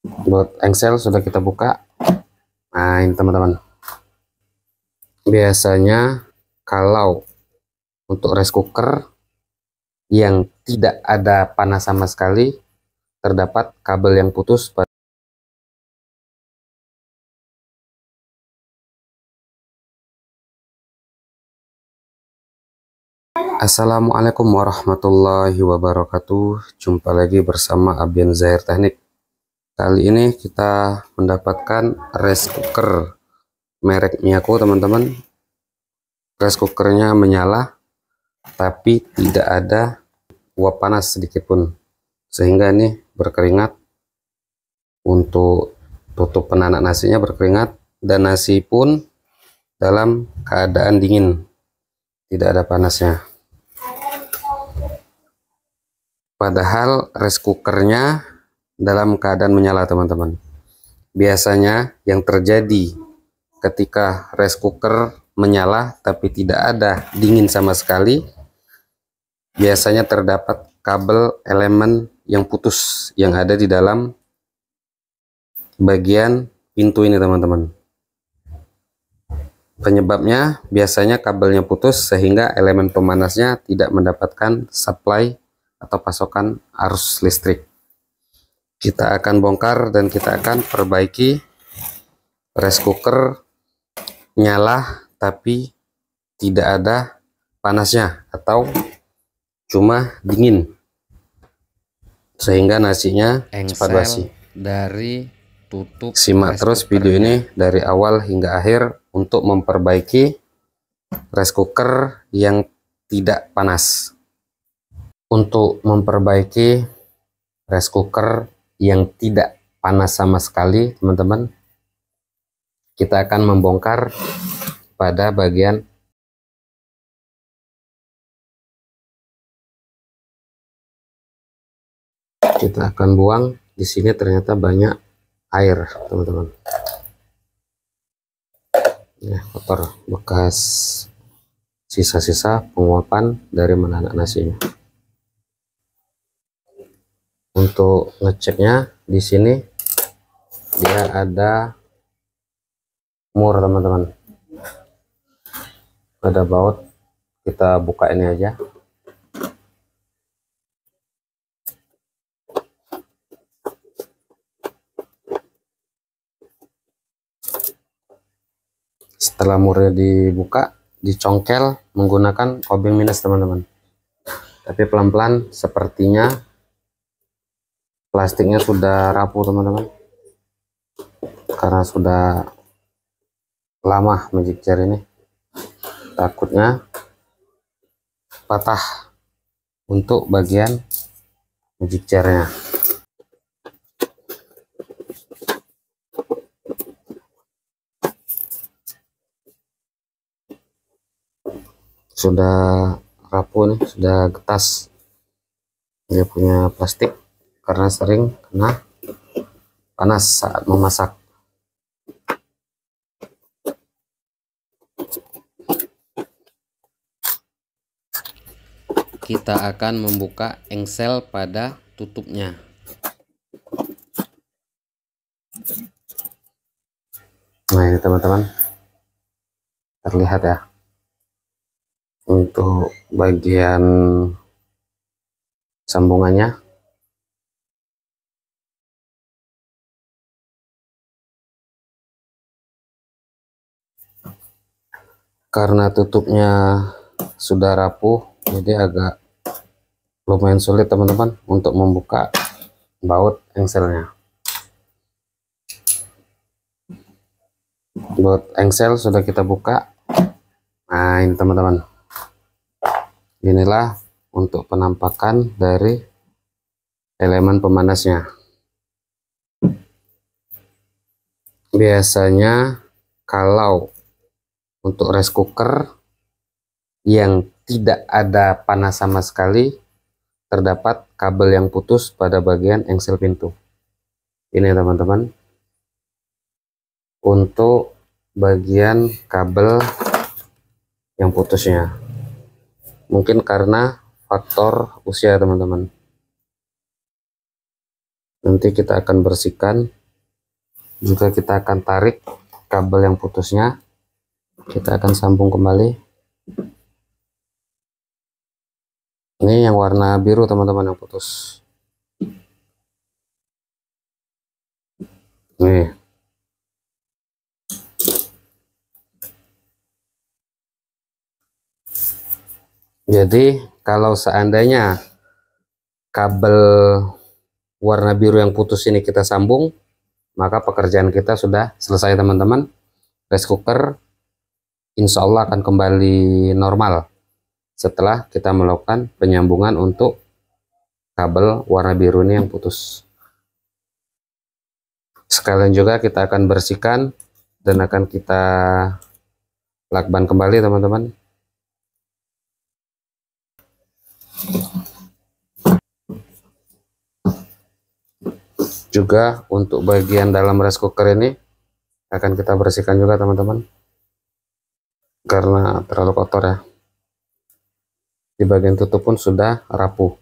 buat engsel sudah kita buka nah ini teman-teman biasanya kalau untuk rice cooker yang tidak ada panas sama sekali terdapat kabel yang putus pada Assalamualaikum warahmatullahi wabarakatuh Jumpa lagi bersama Abian Zahir Teknik kali ini kita mendapatkan rice cooker merek Miyako teman-teman rice cookernya menyala tapi tidak ada uap panas sedikit pun sehingga ini berkeringat untuk tutup penanak nasinya berkeringat dan nasi pun dalam keadaan dingin tidak ada panasnya padahal rice cookernya dalam keadaan menyala teman-teman biasanya yang terjadi ketika rice cooker menyala tapi tidak ada dingin sama sekali biasanya terdapat kabel elemen yang putus yang ada di dalam bagian pintu ini teman-teman penyebabnya biasanya kabelnya putus sehingga elemen pemanasnya tidak mendapatkan supply atau pasokan arus listrik kita akan bongkar dan kita akan perbaiki rice cooker nyala tapi tidak ada panasnya atau cuma dingin sehingga nasinya Engsel cepat basi dari tutup simak terus video ini dari awal hingga akhir untuk memperbaiki rice cooker yang tidak panas untuk memperbaiki rice cooker yang tidak panas sama sekali teman-teman kita akan membongkar pada bagian kita akan buang di sini ternyata banyak air teman-teman ya kotor bekas sisa-sisa penguapan dari menanak nasinya untuk ngeceknya di sini dia ada mur teman-teman ada baut kita buka ini aja setelah murnya dibuka dicongkel menggunakan obeng minus teman-teman tapi pelan-pelan sepertinya plastiknya sudah rapuh teman-teman karena sudah lama magic chair ini takutnya patah untuk bagian magic -nya. sudah rapuh nih sudah getas dia punya plastik karena sering kena panas saat memasak. Kita akan membuka engsel pada tutupnya. Nah ini teman-teman terlihat ya untuk bagian sambungannya karena tutupnya sudah rapuh jadi agak lumayan sulit teman-teman untuk membuka baut engselnya baut engsel sudah kita buka nah ini teman-teman inilah untuk penampakan dari elemen pemanasnya biasanya kalau untuk rice cooker yang tidak ada panas sama sekali terdapat kabel yang putus pada bagian engsel pintu ini teman-teman untuk bagian kabel yang putusnya mungkin karena faktor usia teman-teman nanti kita akan bersihkan juga kita akan tarik kabel yang putusnya kita akan sambung kembali ini yang warna biru teman-teman yang putus nih jadi kalau seandainya kabel warna biru yang putus ini kita sambung maka pekerjaan kita sudah selesai teman-teman rice cooker insya Allah akan kembali normal setelah kita melakukan penyambungan untuk kabel warna biru ini yang putus sekalian juga kita akan bersihkan dan akan kita lakban kembali teman-teman juga untuk bagian dalam rice cooker ini akan kita bersihkan juga teman-teman karena terlalu kotor ya di bagian tutup pun sudah rapuh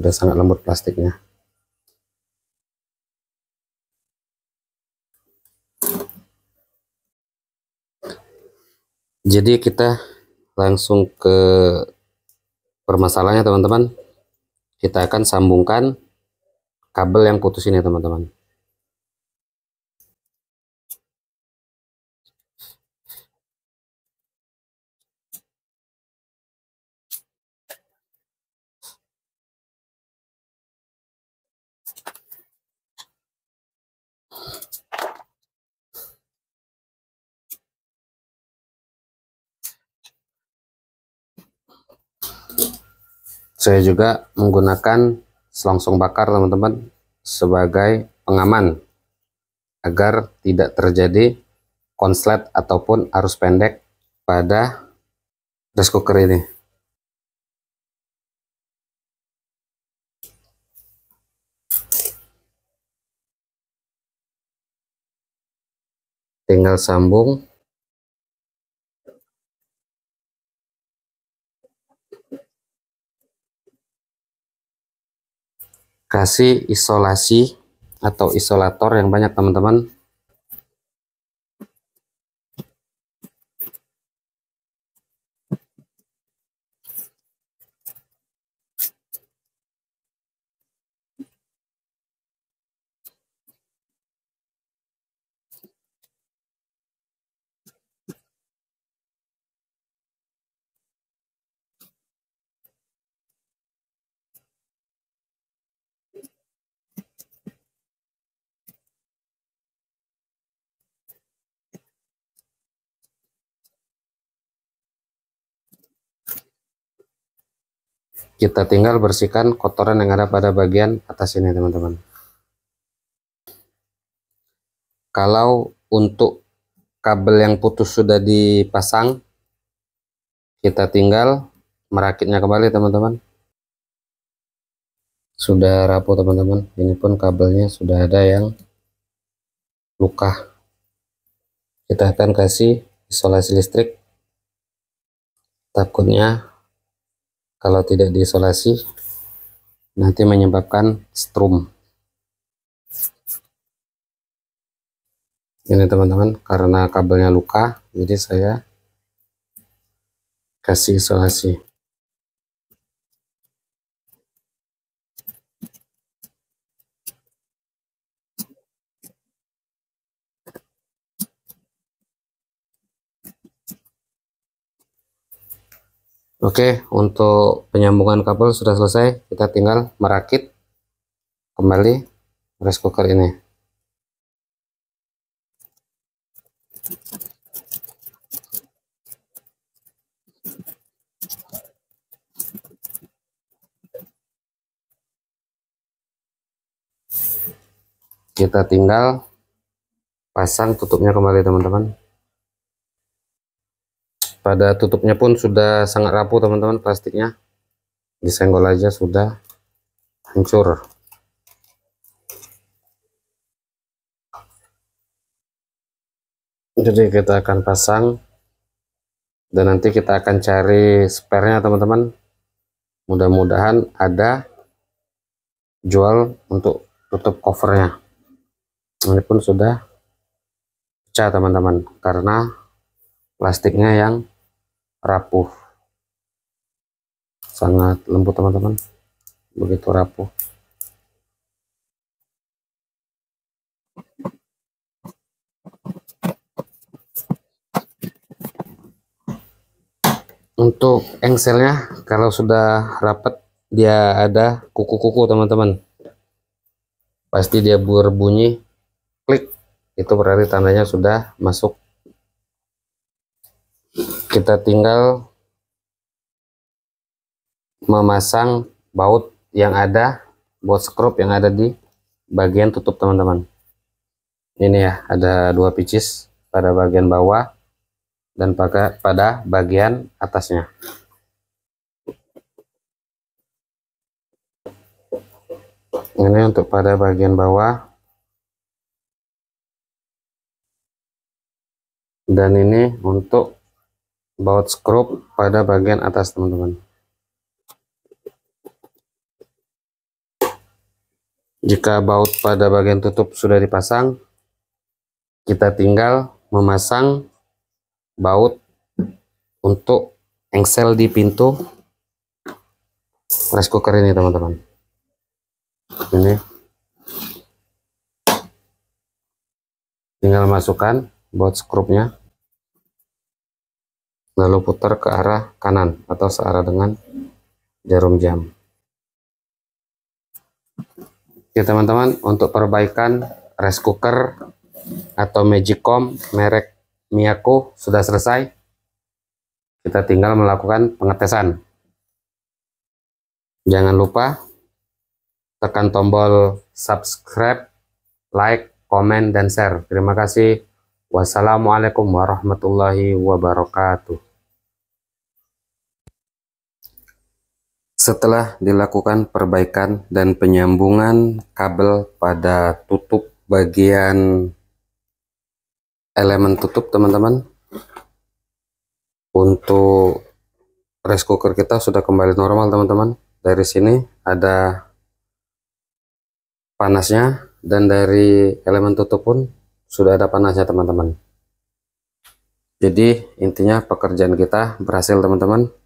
sudah sangat lembut plastiknya jadi kita langsung ke permasalahannya teman-teman kita akan sambungkan kabel yang putus ini teman-teman saya juga menggunakan selongsong bakar teman-teman sebagai pengaman agar tidak terjadi konslet ataupun arus pendek pada rice cooker ini tinggal sambung kasih isolasi atau isolator yang banyak teman-teman Kita tinggal bersihkan kotoran yang ada pada bagian atas ini teman-teman. Kalau untuk kabel yang putus sudah dipasang, kita tinggal merakitnya kembali teman-teman. Sudah rapuh teman-teman, ini pun kabelnya sudah ada yang luka. Kita akan kasih isolasi listrik takutnya kalau tidak diisolasi nanti menyebabkan strum ini teman-teman karena kabelnya luka jadi saya kasih isolasi Oke, untuk penyambungan kabel sudah selesai. Kita tinggal merakit kembali rice cooker ini. Kita tinggal pasang tutupnya kembali teman-teman pada tutupnya pun sudah sangat rapuh teman-teman plastiknya disenggol aja sudah hancur jadi kita akan pasang dan nanti kita akan cari sparenya teman-teman mudah-mudahan ada jual untuk tutup covernya ini pun sudah pecah teman-teman karena plastiknya yang rapuh sangat lembut teman-teman begitu rapuh untuk engselnya kalau sudah rapat dia ada kuku-kuku teman-teman pasti dia berbunyi klik itu berarti tandanya sudah masuk kita tinggal memasang baut yang ada baut skrup yang ada di bagian tutup teman-teman ini ya ada dua pieces pada bagian bawah dan pada, pada bagian atasnya ini untuk pada bagian bawah dan ini untuk baut skrup pada bagian atas teman-teman jika baut pada bagian tutup sudah dipasang kita tinggal memasang baut untuk engsel di pintu rice cooker ini teman-teman ini tinggal masukkan baut skrupnya lalu putar ke arah kanan atau searah dengan jarum jam ya teman-teman untuk perbaikan rice cooker atau magicom merek Miyako sudah selesai kita tinggal melakukan pengetesan jangan lupa tekan tombol subscribe like, komen, dan share terima kasih Wassalamualaikum warahmatullahi wabarakatuh. Setelah dilakukan perbaikan dan penyambungan kabel pada tutup bagian elemen tutup teman-teman untuk rice cooker kita sudah kembali normal teman-teman dari sini ada panasnya dan dari elemen tutup pun sudah ada panasnya teman-teman jadi intinya pekerjaan kita berhasil teman-teman